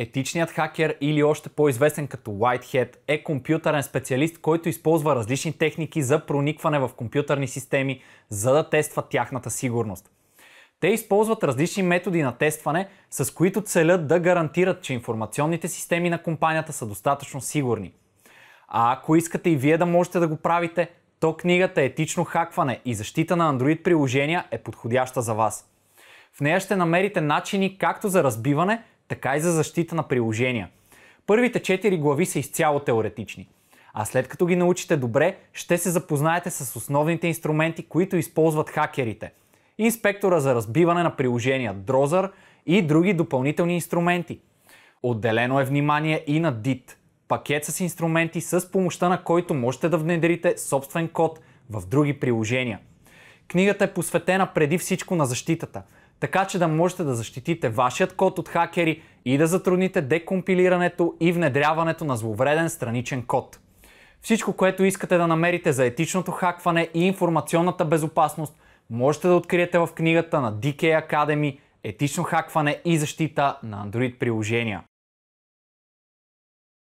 Етичният хакер или още по-известен като Whitehead е компютърен специалист, който използва различни техники за проникване в компютърни системи, за да тества тяхната сигурност. Те използват различни методи на тестване, с които целят да гарантират, че информационните системи на компанията са достатъчно сигурни. А ако искате и вие да можете да го правите, то книгата Етично хакване и защита на Android приложения е подходяща за вас. В нея ще намерите начини както за разбиване, така и за защита на приложения. Първите четири глави са изцяло теоретични, а след като ги научите добре, ще се запознаете с основните инструменти, които използват хакерите. Инспектора за разбиване на приложения Дрозър и други допълнителни инструменти. Отделено е внимание и на DIT – пакет с инструменти, с помощта на който можете да внедрите собствен код в други приложения. Книгата е посветена преди всичко на защитата – така че да можете да защитите вашият код от хакери и да затрудните декомпилирането и внедряването на зловреден страничен код. Всичко, което искате да намерите за етичното хакване и информационната безопасност, можете да откриете в книгата на DK Academy Етично хакване и защита на Android приложения.